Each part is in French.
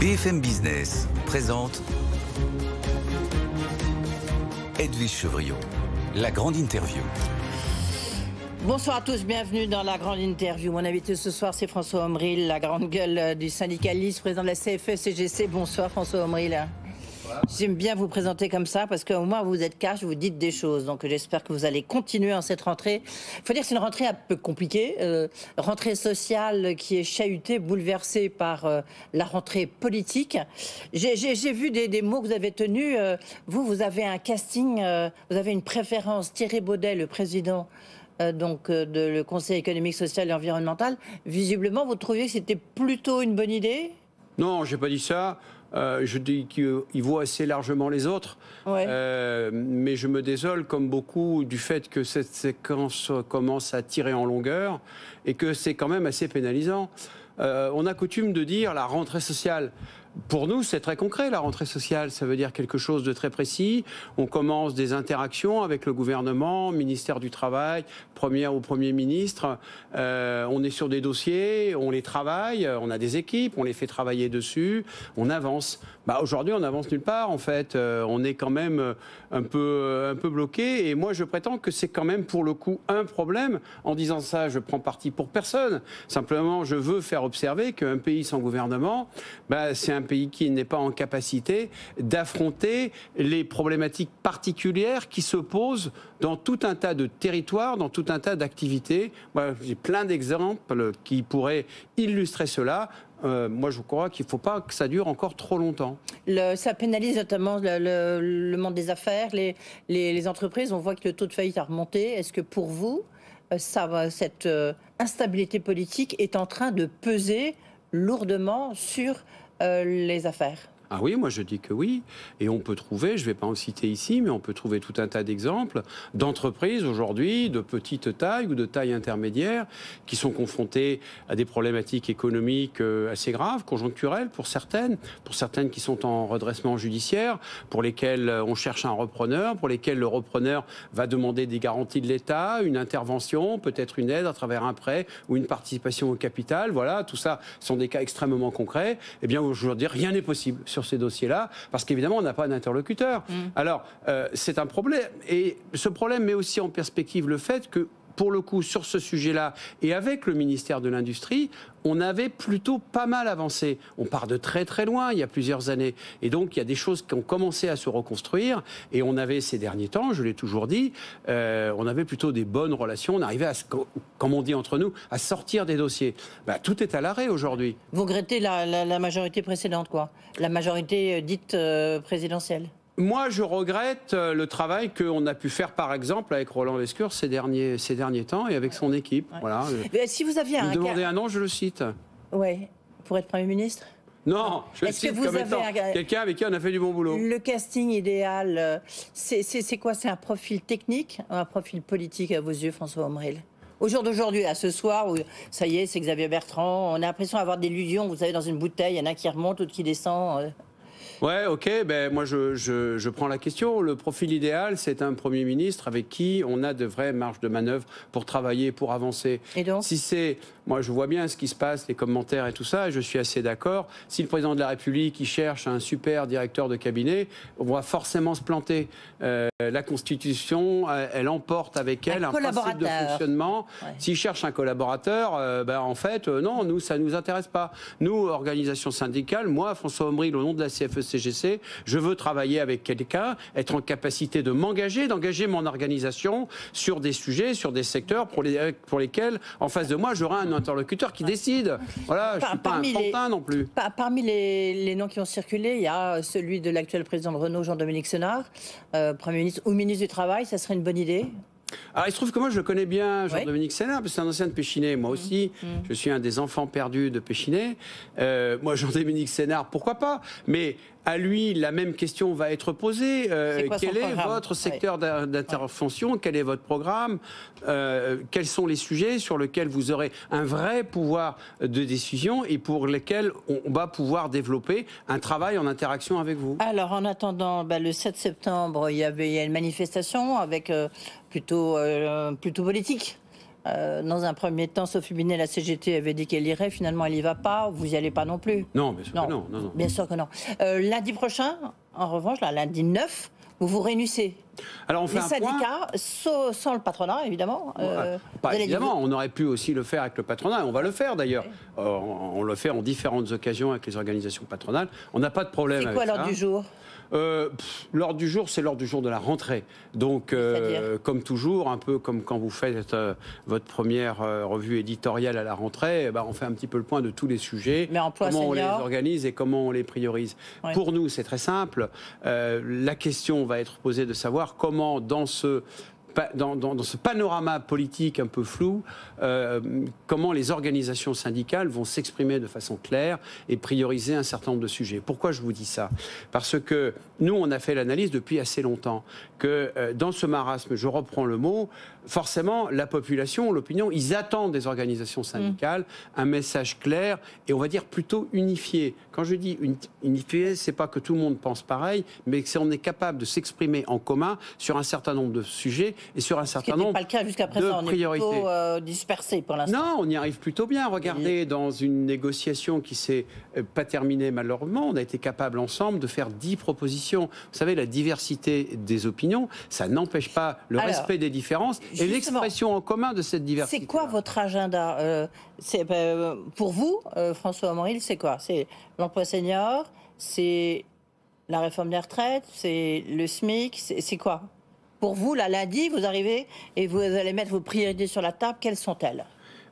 BFM Business présente Edwige Chevriot, la grande interview. Bonsoir à tous, bienvenue dans la grande interview. Mon invité ce soir, c'est François Omril, la grande gueule du syndicaliste, président de la CFE-CGC. E Bonsoir François Omril. J'aime bien vous présenter comme ça parce qu'au moins vous êtes cash, vous dites des choses. Donc j'espère que vous allez continuer en cette rentrée. Il faut dire que c'est une rentrée un peu compliquée, euh, rentrée sociale qui est chahutée, bouleversée par euh, la rentrée politique. J'ai vu des, mots que vous avez tenus. Euh, vous, vous avez un casting, vous avez une préférence. Thierry Baudet, le président donc de le Conseil économique, social et environnemental. Visiblement, vous trouviez que c'était plutôt une bonne idée Non, j'ai pas dit ça. Euh, je dis qu'il voit assez largement les autres. Euh, mais je me désole, comme beaucoup, du fait que cette séquence commence à tirer en longueur et que c'est quand même assez pénalisant. Euh, on a coutume de dire la rentrée sociale. Pour nous, c'est très concret. La rentrée sociale, ça veut dire quelque chose de très précis. On commence des interactions avec le gouvernement, ministère du Travail, première ou premier ministre. Euh, on est sur des dossiers, on les travaille, euh, on a des équipes, on les fait travailler dessus, on avance. Bah, Aujourd'hui, on avance nulle part, en fait. Euh, on est quand même un peu, un peu bloqué. Et moi, je prétends que c'est quand même, pour le coup, un problème. En disant ça, je prends parti pour personne. Simplement, je veux faire observer qu'un pays sans gouvernement, bah, c'est un un pays qui n'est pas en capacité d'affronter les problématiques particulières qui se posent dans tout un tas de territoires, dans tout un tas d'activités. j'ai plein d'exemples qui pourraient illustrer cela. Euh, moi, je crois qu'il ne faut pas que ça dure encore trop longtemps. ça pénalise notamment le, monde des affaires, les, entreprises. On voit que le taux de faillite a remonté. Est-ce que pour vous, euh, ça, cette euh, instabilité politique est en train de peser lourdement sur euh, les affaires. Ah oui, moi je dis que oui. Et on peut trouver, je ne vais pas en citer ici, mais on peut trouver tout un tas d'exemples d'entreprises aujourd'hui de petite taille ou de taille intermédiaire qui sont confrontées à des problématiques économiques euh, assez graves, conjoncturelles pour certaines, pour certaines qui sont en redressement judiciaire, pour lesquelles euh, on cherche un repreneur, pour lesquelles le repreneur va demander des garanties de l'État, une intervention, peut-être une aide à travers un prêt ou une participation au capital. Voilà, tout ça sont des cas extrêmement concrets. Eh bien, aujourd'hui, rien n'est possible ces dossiers-là, parce qu'évidemment, on n'a pas d'interlocuteur. Mm. Alors, euh, c'est un problème. Et ce problème met aussi en perspective le fait que pour le coup, sur ce sujet-là, et avec le ministère de l'Industrie, on avait plutôt pas mal avancé. On part de très très loin, il y a plusieurs années. Et donc, il y a des choses qui ont commencé à se reconstruire. Et on avait ces derniers temps, je l'ai toujours dit, euh, on avait plutôt des bonnes relations. On arrivait à, comme on dit entre nous, à sortir des dossiers. Bah, tout est à l'arrêt aujourd'hui. Vous regrettez la, majorité précédente, quoi La majorité euh, dite euh, présidentielle moi, je regrette euh, le travail qu'on a pu faire, par exemple, avec Roland Vescure ces derniers, ces derniers temps et avec son équipe. Voilà. si vous aviez un. Demandez un nom, je le cite. Oui, pour être Premier ministre non, je le cite que vous comme étant quelqu'un avec qui on a fait du bon boulot. Le casting idéal, euh, c'est quoi C'est un profil technique, un profil politique à vos yeux, François Omril au jour d'aujourd'hui, à ce soir, où ça y est, c'est Xavier Bertrand, on a l'impression d'avoir des illusions, vous savez, dans une bouteille, il y en a qui remonte, l'autre qui descend. Euh. Ouais, ok. Ben moi, je, je, je prends la question. Le profil idéal, c'est un premier ministre avec qui on a de vraies marges de manœuvre pour travailler, pour avancer. si c'est moi, je vois bien ce qui se passe, les commentaires et tout ça, et je suis assez d'accord. Si le président de la République il cherche un super directeur de cabinet, on va forcément se planter. Euh, la Constitution, euh, elle emporte avec elle un, principe de fonctionnement. S'il cherche un collaborateur, euh, ben, en fait, non, nous, ça ne nous intéresse pas. Nous, organisation syndicale, moi, François Ombril, au nom de la CFE-CGC, e je veux travailler avec quelqu'un, être en capacité de m'engager, d'engager mon organisation sur des sujets, sur des secteurs pour lesquels, en face de moi, j'aurai un interlocuteur qui décide. Voilà, je ne suis pas un pantin non plus. parmi les, les, noms qui ont circulé, il y a euh, celui de l'actuel président de Renault, Jean-Dominique Senard, euh, Premier ministre ou ministre du Travail, ça serait une bonne idée alors, il se trouve que moi, je connais bien Jean-Dominique Sénard, parce que c'est un ancien de Péchinet. Moi aussi, mm. Mm. je suis un des enfants perdus de Péchinet. Euh, moi, Jean-Dominique Sénard, pourquoi pas Mais à lui, la même question va être posée. Euh, quel est votre secteur d'intervention Quel est votre programme euh, Quels sont les sujets sur lesquels vous aurez un vrai pouvoir de décision et pour lesquels on va pouvoir développer un travail en interaction avec vous Alors, en attendant, bah, le 7 septembre, il y avait a une manifestation avec euh, plutôt, plutôt politique. Euh, dans un premier temps, Sophie Binet, la CGT, avait dit qu'elle irait. Finalement, elle n'y va pas. Vous n'y allez pas non plus. Non, bien sûr que non. non, Bien sûr que non. Euh, lundi prochain, en revanche, lundi 9, vous vous réunissez. Alors on fait les syndicats, sans le patronat, évidemment. Euh, pas évidemment, on aurait pu aussi le faire avec le patronat, on va le faire d'ailleurs. on, le fait en différentes occasions avec les organisations patronales. On n'a pas de problème. C'est quoi l'ordre du jour euh, L'ordre du jour, c'est l'ordre du jour de la rentrée. Donc, euh, comme toujours, un peu comme quand vous faites euh, votre première euh, revue éditoriale à la rentrée, eh ben, on fait un petit peu le point de tous les sujets, comment on les organise et comment on les priorise. Pour nous, c'est très simple. la question va être posée de savoir comment, dans ce dans, ce panorama politique un peu flou, euh, comment les organisations syndicales vont s'exprimer de façon claire et prioriser un certain nombre de sujets. Pourquoi je vous dis ça Parce que nous, on a fait l'analyse depuis assez longtemps que euh, dans ce marasme, je reprends le mot, forcément, la population, l'opinion, ils attendent des organisations syndicales mmh. un message clair et on va dire plutôt unifié quand je dis une, une ce c'est pas que tout le monde pense pareil, mais que on est capable de s'exprimer en commun sur un certain nombre de sujets et sur un certain nombre pas le cas jusqu'à présent. de priorités. Est euh, dispersé pour l'instant. Non, on y arrive plutôt bien. Regardez, dans une négociation qui s'est euh, pas terminée malheureusement, on a été capable ensemble de faire dix propositions. Vous savez, la diversité des opinions, ça n'empêche pas le respect des différences et l'expression en commun de cette diversité. C'est quoi votre agenda euh, Pour vous, François Amoril, c'est quoi C'est senior, c'est la réforme des retraites, c'est le SMIC, c'est quoi Pour vous, la lundi, vous arrivez et vous allez mettre vos priorités sur la table, quelles sont-elles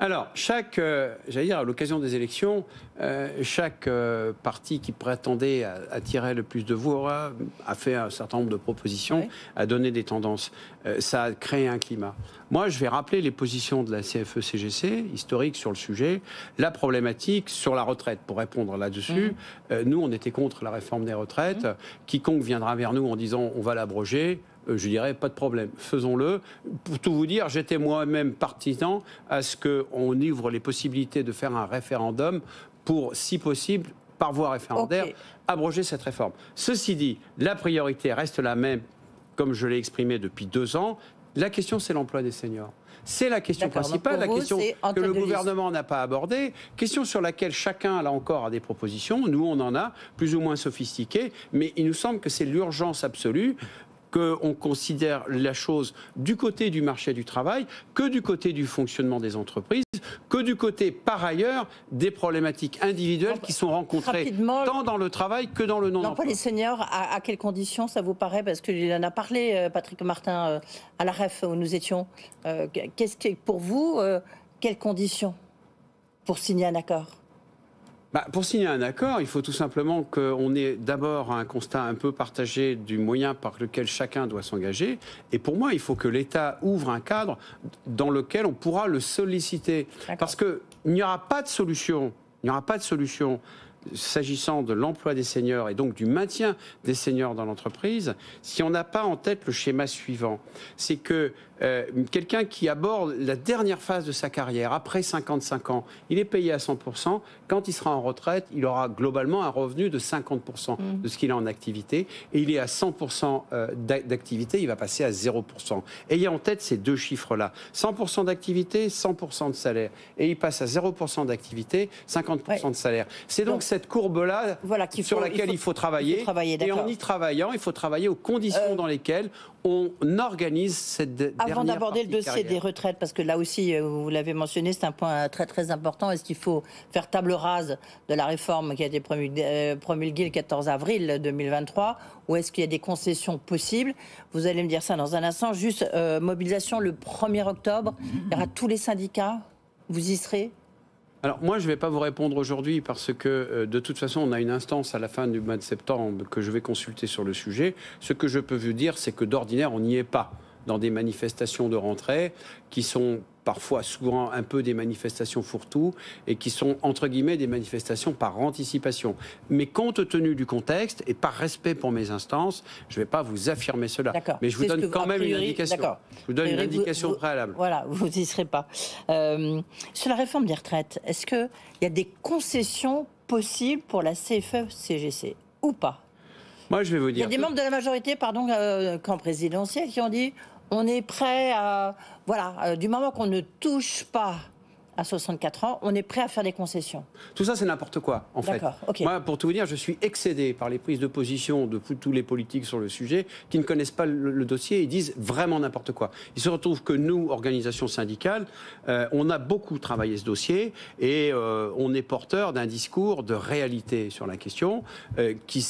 alors, chaque, euh, j'allais dire, à l'occasion des élections, euh, chaque euh, parti qui prétendait attirer le plus de voix a, fait un certain nombre de propositions, a donné des tendances. ça a créé un climat. Moi, je vais rappeler les positions de la CFE-CGC, historique sur le sujet, la problématique sur la retraite. Pour répondre là-dessus, mhm. nous, on était contre la réforme des retraites. Mhm. Quiconque viendra vers nous en disant on va l'abroger, euh, je dirais pas de problème, faisons-le. Pour tout vous dire, j'étais moi-même partisan à ce qu'on ouvre les possibilités de faire un référendum pour, si possible, par voie référendaire, abroger cette réforme. Ceci dit, la priorité reste la même, comme je l'ai exprimé depuis deux ans. La question, c'est l'emploi des seniors. C'est la question principale, la question que le gouvernement n'a pas abordée, question sur laquelle chacun, là encore, a des propositions. Nous, on en a, plus ou moins sophistiquées, mais il nous semble que c'est l'urgence absolue qu'on considère la chose du côté du marché du travail, que du côté du fonctionnement des entreprises, que du côté, par ailleurs, des problématiques individuelles qui sont rencontrées tant dans le travail que dans le non-emploi. L'emploi seniors, à, quelles conditions ça vous paraît Parce qu'il en a parlé, euh, Patrick Martin, euh, à la REF où nous étions. Euh, qu'est-ce qui, pour vous, quelles conditions pour signer un accord bah, pour signer un accord, il faut tout simplement qu'on ait d'abord un constat un peu partagé du moyen par lequel chacun doit s'engager. Et pour moi, il faut que l'État ouvre un cadre dans lequel on pourra le solliciter. Parce qu'il n'y aura pas de solution. Il n'y aura pas de solution s'agissant de l'emploi des seniors et donc du maintien des seniors dans l'entreprise, si on n'a pas en tête le schéma suivant, c'est que euh, quelqu'un qui aborde la dernière phase de sa carrière, après 55 ans, il est payé à 100%. Quand il sera en retraite, il aura globalement un revenu de 50% mmh. de ce qu'il a en activité. Et il est à 100% euh, d'activité, il va passer à 0%. Ayez en tête ces deux chiffres-là. 100% d'activité, 100% de salaire. Et il passe à 0% d'activité, 50% de salaire. C'est donc, donc cette courbe-là sur laquelle il faut, travailler. et en y travaillant, il faut travailler aux conditions euh, dans lesquelles on organise cette dernière Avant d'aborder le dossier des retraites, parce que là aussi, euh, vous l'avez mentionné, c'est un point très très important. Est-ce qu'il faut faire table rase de la réforme qui a été euh, promulguée le 14 avril 2023 ou est-ce qu'il y a des concessions possibles Vous allez me dire ça dans un instant. Juste mobilisation le 1er octobre. Il y aura tous les syndicats. Vous y serez alors moi, je ne vais pas vous répondre aujourd'hui parce que euh, de toute façon, on a une instance à la fin du mois de septembre que je vais consulter sur le sujet. Ce que je peux vous dire, c'est que d'ordinaire, on n'y est pas dans des manifestations de rentrée qui sont parfois souvent un peu des manifestations fourre-tout et qui sont entre guillemets des manifestations par anticipation. Mais compte tenu du contexte et par respect pour mes instances, je ne vais pas vous affirmer cela. Mais je vous donne quand même une indication. Je vous donne une indication préalable. voilà, vous n'y serez pas. Euh, sur la réforme des retraites, est-ce qu'il y a des concessions possibles pour la CFE-CGC e, ou pas moi, je vais vous dire. Il y a des membres de la majorité, pardon, camp euh, présidentiel, qui ont dit on est prêt à... Voilà, euh, du moment qu'on ne touche pas à 64 ans, on est prêt à faire des concessions. Tout ça, c'est n'importe quoi, en fait. Ok. Moi, pour tout vous dire, je suis excédé par les prises de position de tous les politiques sur le sujet qui ne connaissent pas le, dossier et disent vraiment n'importe quoi. Il se retrouve que nous, organisations syndicales, euh, on a beaucoup travaillé ce dossier et euh, on est porteur d'un discours de réalité sur la question euh, qui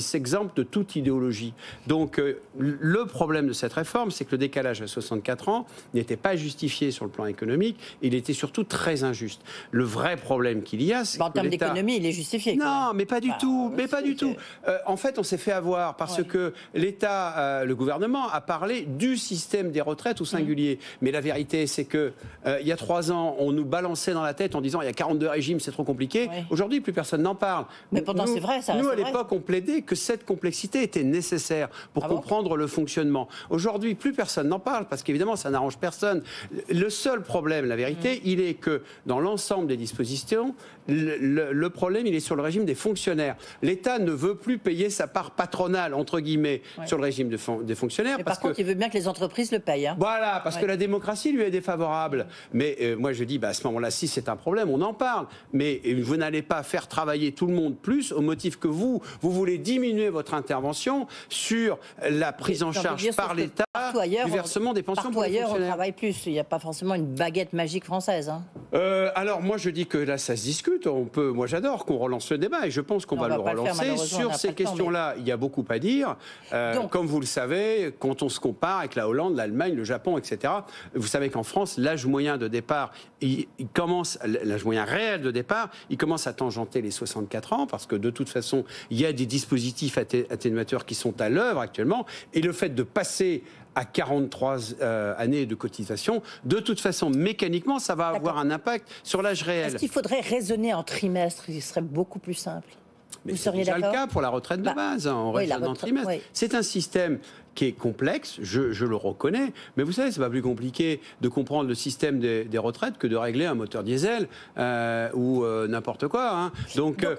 s'exempte de toute idéologie. Donc, le problème de cette réforme, c'est que le décalage à 64 ans n'était pas justifié sur le plan économique, il était surtout tout très injuste. Le vrai problème qu'il y a, c'est bon, En termes d'économie, il est justifié. Non, mais pas du bah, tout. Mais pas du tout. Euh, en fait, on s'est fait avoir parce que l'État, euh, le gouvernement, a parlé du système des retraites au singulier. Mm. Mais la vérité, c'est que euh, il y a trois ans, on nous balançait dans la tête en disant il y a 42 régimes, c'est trop compliqué. Aujourd'hui, plus personne n'en parle. Mais pourtant, c'est vrai. Ça nous, à l'époque, on plaidait que cette complexité était nécessaire pour ah comprendre le fonctionnement. Aujourd'hui, plus personne n'en parle parce qu'évidemment, ça n'arrange personne. Le seul problème, la vérité, mm. il est que dans l'ensemble des dispositions, le, problème, il est sur le régime des fonctionnaires. L'État ne veut plus payer sa part patronale, entre guillemets, sur le régime des fonctionnaires. par contre, il veut bien que les entreprises le payent. Hein. Voilà, parce que la démocratie lui est défavorable. Mais euh, moi, je dis, bah, à ce moment-là, si c'est un problème, on en parle. Mais euh, vous n'allez pas faire travailler tout le monde plus au motif que vous, vous voulez diminuer votre intervention sur la prise en charge par l'État du versement des pensions pour les on travaille plus. Il n'y a pas forcément une baguette magique française. Hein. Euh, alors moi je dis que là ça se discute. On peut, moi j'adore qu'on relance le débat et je pense qu'on va, le relancer. Sur ces questions-là, il y a beaucoup à dire. Euh, comme vous le savez, quand on se compare avec la Hollande, l'Allemagne, le Japon, etc. Vous savez qu'en France, l'âge moyen de départ, il, commence, l'âge moyen réel de départ, il commence à tangenter les 64 ans parce que de toute façon, il y a des dispositifs atténuateurs qui sont à l'œuvre actuellement et le fait de passer à 43 euh, années de cotisation, de toute façon, mécaniquement, ça va avoir un impact sur l'âge réel. Est-ce qu'il faudrait raisonner en trimestre Ce serait beaucoup plus simple. Mais c'est déjà le cas pour la retraite de bah, base, en hein. en trimestre. C'est un système qui est complexe, je, le reconnais, mais vous savez, c'est pas plus compliqué de comprendre le système des, retraites que de régler un moteur diesel euh, ou euh, n'importe quoi. Hein. Donc, euh,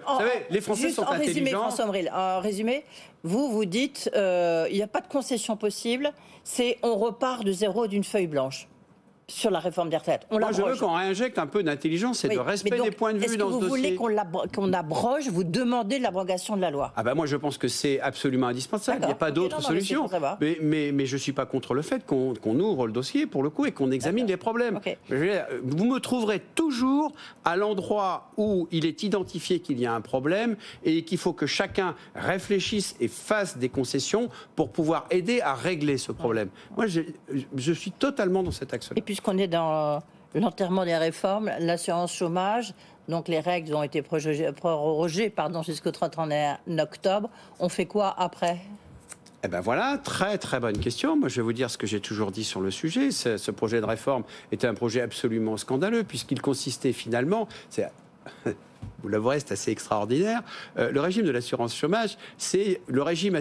les Français sont en intelligents. Résumé, en résumé, vous vous dites, il n'y a pas de concession possible, c'est on repart de zéro d'une feuille blanche sur la réforme des retraites. je veux qu'on réinjecte un peu d'intelligence et de respect des points de vue dans ce dossier. Est-ce que vous voulez qu'on abroge Vous demandez l'abrogation de la loi Ah ben moi, je pense que c'est absolument indispensable. Il n'y a pas d'autre solution. Mais, mais, je ne suis pas contre le fait qu'on ouvre le dossier, pour le coup, et qu'on examine les problèmes. vous me trouverez toujours à l'endroit où il est identifié qu'il y a un problème et qu'il faut que chacun réfléchisse et fasse des concessions pour pouvoir aider à régler ce problème. Moi, je, je suis totalement dans cet axe-là puisqu'on est dans euh, l'enterrement des réformes, l'assurance chômage, donc les règles ont été prorogées jusqu'au 31 octobre. On fait quoi après eh ben voilà, très très bonne question. Moi, je vais vous dire ce que j'ai toujours dit sur le sujet. Ce, ce projet de réforme était un projet absolument scandaleux puisqu'il consistait finalement, vous le c'est assez extraordinaire. Euh, le régime de l'assurance chômage, c'est le régime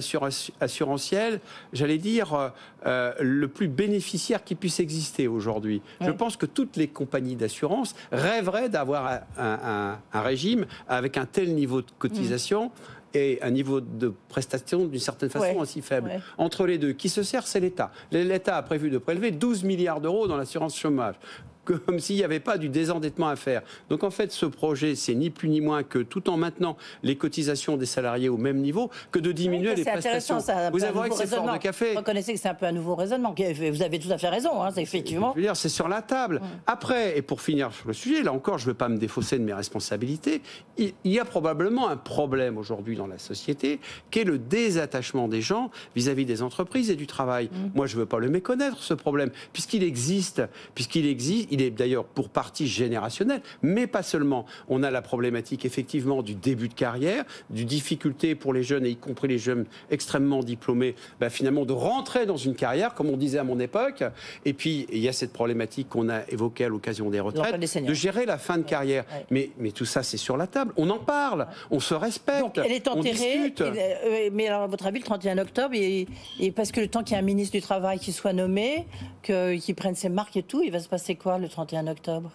assurantiel, j'allais dire, euh, euh, le plus bénéficiaire qui puisse exister aujourd'hui. Je pense que toutes les compagnies d'assurance rêveraient d'avoir un, régime avec un tel niveau de cotisation. Mm. et un niveau de prestation d'une certaine façon aussi faible. Entre les deux, qui se sert, c'est l'État. L'État a prévu de prélever 12 milliards d'euros dans l'assurance chômage. comme s'il n'y avait pas du désendettement à faire. Donc en fait, ce projet, c'est ni plus ni moins que tout en maintenant les cotisations des salariés au même niveau, que de diminuer les prestations. Ça, vous avez que c'est café. Vous reconnaissez que c'est un peu un nouveau raisonnement. Vous avez tout à fait raison, effectivement. Hein, je veux dire, c'est sur la table. Après, et pour finir sur le sujet, là encore, je ne veux pas me défausser de mes responsabilités, il y a probablement un problème aujourd'hui dans la société qui est le désattachement des gens vis-à-vis des entreprises et du travail. Mm. Moi, je ne veux pas le méconnaître, ce problème, puisqu'il existe, puisqu'il existe, il est d'ailleurs pour partie générationnel, mais pas seulement. On a la problématique effectivement du début de carrière, du difficulté pour les jeunes, et y compris les jeunes extrêmement diplômés, bah, finalement de rentrer dans une carrière, comme on disait à mon époque. Et puis, il y a cette problématique qu'on a évoquée à l'occasion des retraites, de gérer la fin de carrière. Mais, tout ça, c'est sur la table. On en parle, on se respecte. elle est enterrée. Euh, mais alors, à votre avis, le 31 octobre, et, parce que le temps qu'il y ait un ministre du Travail qui soit nommé, qu'il prenne ses marques et tout, il va se passer quoi le 31 octobre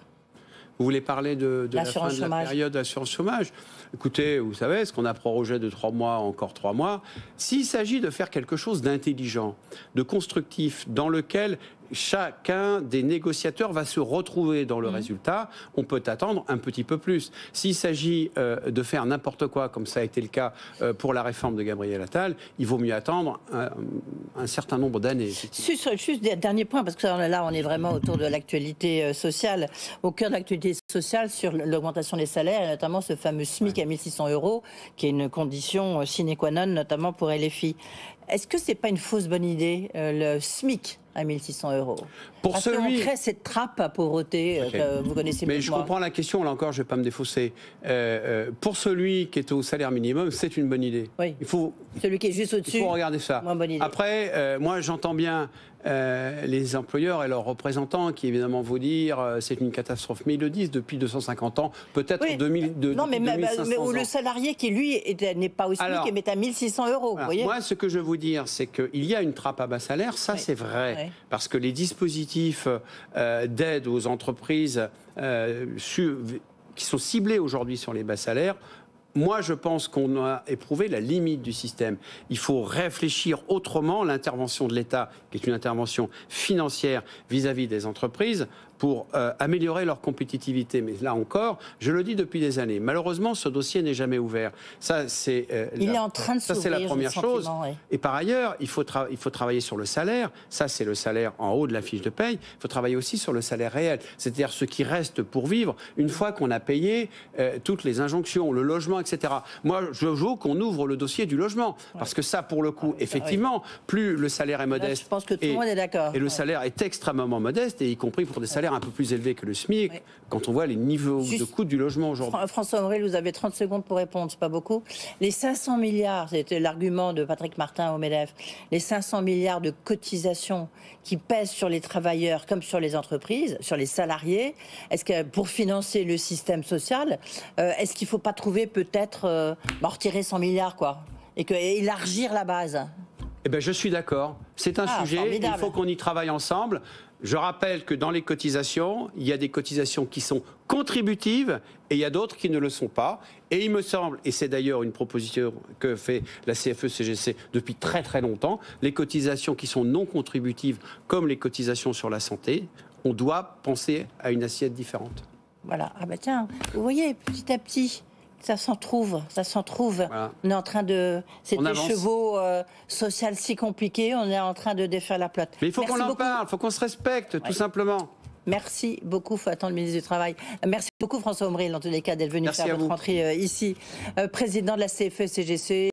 vous voulez parler de, la la période d'assurance chômage Écoutez, vous savez, ce qu'on a prorogé de trois mois, encore trois mois. S'il s'agit de faire quelque chose d'intelligent, de constructif, dans lequel chacun des négociateurs va se retrouver dans le mhm. résultat. On peut attendre un petit peu plus. S'il s'agit euh, de faire n'importe quoi, comme ça a été le cas euh, pour la réforme de Gabriel Attal, il vaut mieux attendre un, certain nombre d'années. Juste, dernier point, parce que là, on est vraiment autour de l'actualité euh, sociale, au cœur de l'actualité sociale sur l'augmentation des salaires, et notamment ce fameux SMIC à à 1600 euros, qui est une condition sine qua non, notamment pour LFI. Est-ce que c'est pas une fausse bonne idée, le SMIC à 1600 euros. Pour Parce celui... crée cette trappe à pauvreté euh, que vous connaissez Mais je comprends la question, là encore, je ne vais pas me défausser. Euh, euh, pour celui qui est au salaire minimum, c'est une bonne idée. Oui. Il faut... Celui qui est juste au-dessus. Il faut regarder ça. bonne idée. Après, moi, j'entends bien euh, les employeurs et leurs représentants qui évidemment vous dire euh, c'est une catastrophe, mais ils le disent depuis 250 ans, peut-être en 2000. non, mais, le salarié qui lui euh, n'est pas au SMIC Alors, est à 1600 euros. voyez moi, ce que je veux vous dire, c'est qu'il y a une trappe à bas salaire, ça c'est vrai, parce que les dispositifs d'aide aux entreprises qui sont ciblés aujourd'hui sur les bas salaires moi, je pense qu'on a éprouvé la limite du système. Il faut réfléchir autrement l'intervention de l'État, qui est une intervention financière vis-à-vis des entreprises, pour euh, améliorer leur compétitivité. Mais là encore, je le dis depuis des années, malheureusement, ce dossier n'est jamais ouvert. Ça, c'est euh, la, ça, c'est la première chose. Et par ailleurs, il faut, il faut travailler sur le salaire. Ça, c'est le salaire en haut de la fiche de paye. Il faut travailler aussi sur le salaire réel, c'est-à-dire ce qui reste pour vivre une fois qu'on a payé euh, toutes les injonctions, le logement, etc. Moi, je veux qu'on ouvre le dossier du logement parce que ça, pour le coup, ah effectivement, plus le salaire est modeste, je pense que tout le monde est d'accord, et le salaire est extrêmement modeste, et y compris pour des salaires un peu plus élevé que le SMIC, quand on voit les niveaux de coûts du logement aujourd'hui. François Aurélie, vous avez 30 secondes pour répondre, c'est pas beaucoup. Les 500 milliards, c'était l'argument de Patrick Martin au MEDEF, les 500 milliards de cotisations qui pèsent sur les travailleurs comme sur les entreprises, sur les salariés, est-ce que pour financer le système social, euh, est-ce qu'il ne faut pas trouver peut-être, euh, bah, retirer 100 milliards, quoi, et, que, élargir la base eh ben, je suis d'accord. C'est un ah, sujet, il faut qu'on y travaille ensemble. Je rappelle que dans les cotisations, il y a des cotisations qui sont contributives et il y a d'autres qui ne le sont pas. Et il me semble, et c'est d'ailleurs une proposition que fait la CFE-CGC e depuis très très longtemps, les cotisations qui sont non contributives, comme les cotisations sur la santé, on doit penser à une assiette différente. Voilà, ah bah tiens, vous voyez, petit à petit, ça s'en trouve, ça s'en trouve. On est en train de, c'est des chevaux euh, sociaux social si compliqués, on est en train de défaire la plotte. Mais il faut qu'on en parle, il faut qu'on se respecte, tout simplement. Merci beaucoup, faut attendre le ministre du Travail. Merci beaucoup François Ombril, en tous les cas, d'être venu faire votre entrée euh, ici. Euh, président de la CFE-CGC.